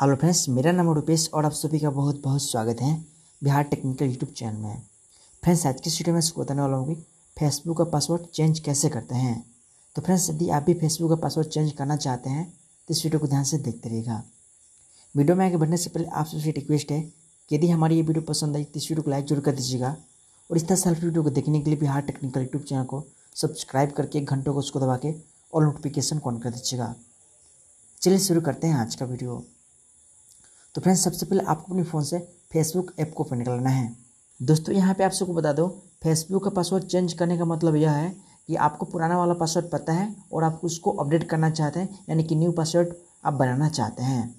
hello friends मेरा नाम रूपेश और आप सभी का बहुत बहुत स्वागत है बिहार टेक्निकल यूट्यूब चैनल में फ्रेंड्स आज के वीडियो में आपको बताने वाला हूँ कि फेसबुक का पासवर्ड चेंज कैसे करते हैं तो फ्रेंड्स यदि आप भी फेसबुक का पासवर्ड चेंज करना चाहते हैं तो इस वीडियो को ध्यान से देखते रहिएगा वीडियो में आगे बढ़ने से पहले आप सबसे रिक्वेस्ट है कि यदि हमारी ये वीडियो पसंद आई तो इस वीडियो को लाइक जरूर कर दीजिएगा और इस तरह सेल्फ वीडियो को देखने के लिए बिहार टेक्निकल यूट्यूब चैनल को सब्सक्राइब करके घंटों को उसको दबा के और नोटिफिकेशन ऑन कर दीजिएगा चलिए शुरू करते हैं आज का वीडियो तो फ्रेंड्स सबसे पहले आपको अपने फ़ोन से फेसबुक ऐप को ओपन करना है दोस्तों यहाँ पे आप सबको बता दो फेसबुक का पासवर्ड चेंज करने का मतलब यह है कि आपको पुराना वाला पासवर्ड पता है और आप उसको अपडेट करना चाहते हैं यानी कि न्यू पासवर्ड आप बनाना चाहते हैं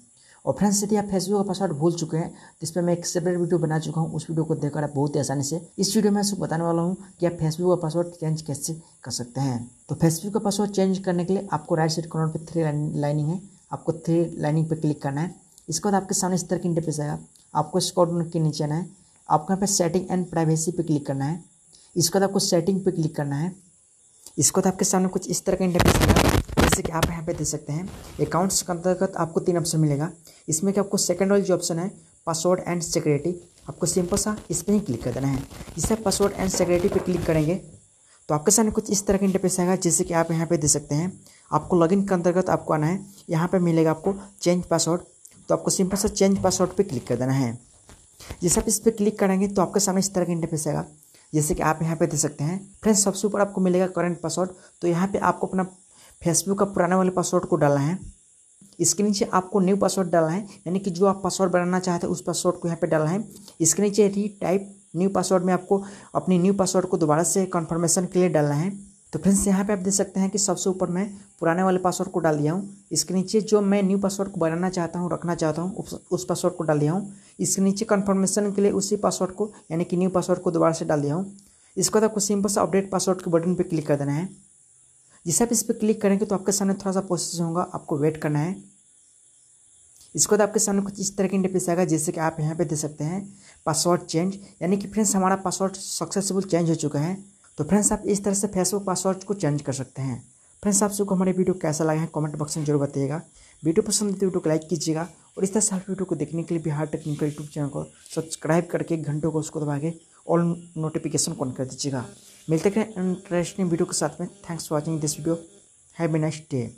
और फ्रेंड्स यदि आप फेसबुक का पासवर्ड भूल चुके हैं तो इस पर मैं एक सेपरेट वीडियो बना चुका हूँ उस वीडियो को देखकर आप बहुत ही आसानी से इस वीडियो में आपको बताने वाला हूँ कि आप फेसबुक का पासवर्ड चेंज कैसे कर सकते हैं तो फेसबुक का पासवर्ड चेंज करने के लिए आपको राइट साइड कॉर्नर पर थ्री लाइनिंग है आपको थ्री लाइनिंग पर क्लिक करना है इसके बाद आपके सामने इस तरह की इंटरफेस आएगा आपको इसको के नीचे आना है आपको यहाँ पर सेटिंग एंड प्राइवेसी पे क्लिक करना है इसके बाद आपको सेटिंग पे क्लिक करना है इसके बाद आपके सामने कुछ इस तरह का इंटरफेस आएगा जैसे कि आप यहाँ पे देख सकते हैं अकाउंट्स के अंतर्गत आपको तीन ऑप्शन मिलेगा इसमें कि आपको सेकेंड वाली जो ऑप्शन है पासवर्ड एंड सिक्योरिटी आपको सिंपल सा इस पर ही क्लिक कर देना है जिससे पासवर्ड एंड सिक्योरिटी पर क्लिक करेंगे तो आपके सामने कुछ इस तरह का इंटरफेस आएगा जैसे कि आप यहाँ पे दे सकते हैं आपको लॉगिन के अंतर्गत आपको आना है यहाँ पे मिलेगा आपको चेंज पासवर्ड तो आपको सिंपल सा चेंज पासवर्ड पर क्लिक कर देना है जैसे आप इस पर क्लिक करेंगे तो आपके सामने इस तरह का इंटरफेस आएगा जैसे कि आप यहाँ पे दे सकते हैं फ्रेंड्स सबसे ऊपर आपको मिलेगा करंट पासवर्ड तो यहाँ पे आपको अपना फेसबुक का पुराने वाले पासवर्ड को डालना है इसके नीचे आपको न्यू पासवर्ड डालना है यानी कि जो आप पासवर्ड बनाना चाहते हैं उस पासवर्ड को यहाँ पे डालना है इसके नीचे री टाइप न्यू पासवर्ड में आपको अपनी न्यू पासवर्ड को दोबारा से कन्फर्मेशन के लिए डालना है तो फ्रेंड्स यहाँ पे आप देख सकते हैं कि सबसे ऊपर मैं पुराने वाले पासवर्ड को डाल दिया हूँ इसके नीचे जो मैं न्यू पासवर्ड को बनाना चाहता हूँ रखना चाहता हूँ उस पासवर्ड को डाल दिया हूँ इसके नीचे कन्फर्मेशन के लिए उसी पासवर्ड को यानी कि न्यू पासवर्ड को दोबारा से डाल दिया हूँ इसके बाद आपको सिंपल से अपडेट पासवर्ड के बटन पर क्लिक कर देना है जैसे आप इस पर क्लिक करेंगे तो आपके सामने थोड़ा सा प्रोसेस होगा आपको वेट करना है इसके बाद आपके सामने कुछ इस तरह की इंटरफेस आएगा जैसे कि आप यहाँ पे दे सकते हैं पासवर्ड चेंज यानी कि फ्रेंड्स हमारा पासवर्ड सक्सेसफुल चेंज हो चुका है तो फ्रेंड्स आप इस तरह से फेसबुक पासवर्ड को चेंज कर सकते हैं फ्रेंड्स आप सबको हमारे वीडियो कैसा लगा है कमेंट बॉक्स में जरूर बताइएगा वीडियो पसंद तो वीडियो को लाइक कीजिएगा और इस तरह से आप वीडियो को देखने के लिए बिहार टेक्निकल यूट्यूब चैनल को सब्सक्राइब करके घंटों को उसको दबा के ऑल नोटिफिकेशन ऑन कर दीजिएगा मिलते हैं इंटरेस्टिंग वीडियो के साथ में thanks for watching this video have a next day